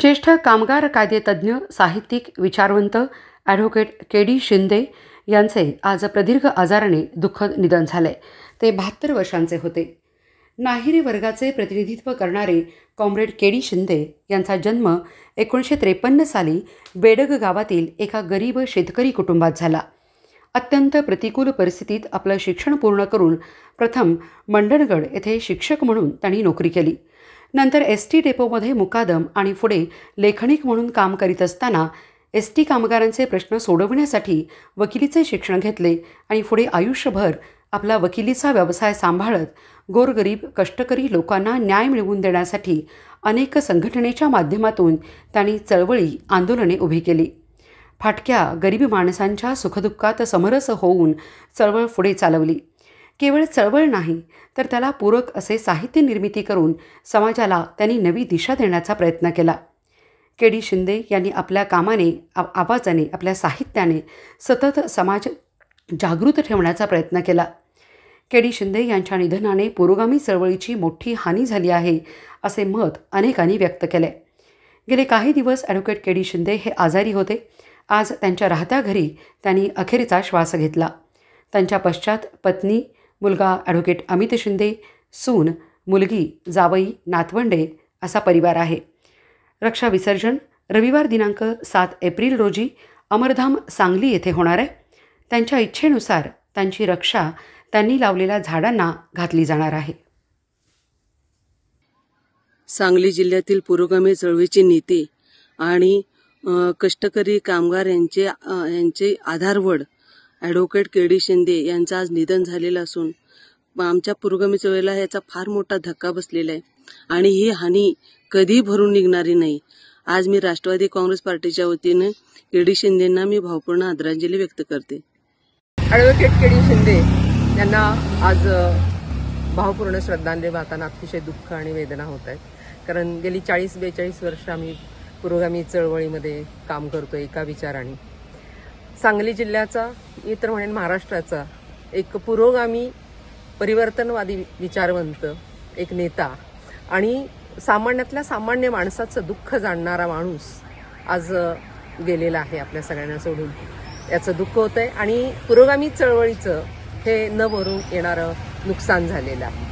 ज्येष्ठ कामगार कायदेतज्ज्ञ साहित्यिक विचारवंत ॲडव्होकेट के डी शिंदे यांचे आज प्रदीर्घ आजाराने दुःखद निधन झाले ते बहात्तर वर्षांचे होते नाहिरी वर्गाचे प्रतिनिधित्व करणारे कॉम्रेड के डी शिंदे यांचा जन्म एकोणीसशे त्रेपन्न साली बेडग गावातील एका गरीब शेतकरी कुटुंबात झाला अत्यंत प्रतिकूल परिस्थितीत आपलं शिक्षण पूर्ण करून प्रथम मंडणगड येथे शिक्षक म्हणून त्यांनी नोकरी केली नंतर एस टी डेपोमध्ये मुकादम आणि पुढे लेखनिक म्हणून काम करीत असताना एस टी कामगारांचे प्रश्न सोडवण्यासाठी वकिलीचे शिक्षण घेतले आणि पुढे आयुष्यभर आपला वकिलीचा व्यवसाय सांभाळत गोरगरीब कष्टकरी लोकांना न्याय मिळवून देण्यासाठी अनेक संघटनेच्या माध्यमातून त्यांनी चळवळी आंदोलने उभी केली फाटक्या गरीब माणसांच्या सुखदुःखात समरस होऊन चळवळ पुढे चालवली केवळ चळवळ नाही तर त्याला पूरक असे साहित्य निर्मिती करून समाजाला त्यांनी नवी दिशा देण्याचा प्रयत्न केला के डी शिंदे यांनी आपल्या कामाने आवाजाने आपल्या साहित्याने सतत समाज जागृत ठेवण्याचा प्रयत्न केला के डी शिंदे यांच्या निधनाने पुरोगामी चळवळीची मोठी हानी झाली आहे असे मत अनेकांनी व्यक्त केले गेले काही दिवस ॲडव्होकेट के डी शिंदे हे आजारी होते आज त्यांच्या राहत्या घरी त्यांनी अखेरचा श्वास घेतला त्यांच्या पश्चात पत्नी मुलगा ॲडव्होकेट अमित शिंदे सून मुलगी जावई नातवंडे असा परिवार आहे रक्षा विसर्जन रविवार दिनांक सात एप्रिल रोजी अमरधाम सांगली येथे होणार आहे त्यांच्या इच्छेनुसार त्यांची रक्षा त्यांनी लावलेल्या झाडांना घातली जाणार आहे सांगली जिल्ह्यातील पुरोगामी चळवळीचे नेते आणि कष्टकरी कामगार यांचे यांचे आधारवड ॲडव्होकेट के डी शिंदे यांचं आज निधन झालेलं असून आमच्या पुरोगामी चळवळीला याचा फार मोठा धक्का बसलेला आहे आणि ही हानी कधी भरून निघणारी नाही आज मी राष्ट्रवादी काँग्रेस पार्टीच्या वतीने के डी शिंदेंना मी भावपूर्ण आदरांजली व्यक्त करते ॲडव्होकेट के डी शिंदे यांना आज भावपूर्ण श्रद्धांजली वाहताना अतिशय दुःख आणि वेदना होत आहेत कारण गेली चाळीस बेचाळीस वर्ष आम्ही पुरोगामी चळवळीमध्ये काम करतो एका विचाराने सांगली जिल्ह्याचा इतर म्हणेन महाराष्ट्राचा एक पुरोगामी परिवर्तनवादी विचारवंत एक नेता आणि सामान्यातल्या सामान्य माणसाचं दुःख जाणणारा माणूस आज गेलेला आहे आपल्या सगळ्यांना सोडून याचं दुःख होतं आहे आणि पुरोगामी चळवळीचं हे न भरून येणारं नुकसान झालेलं आहे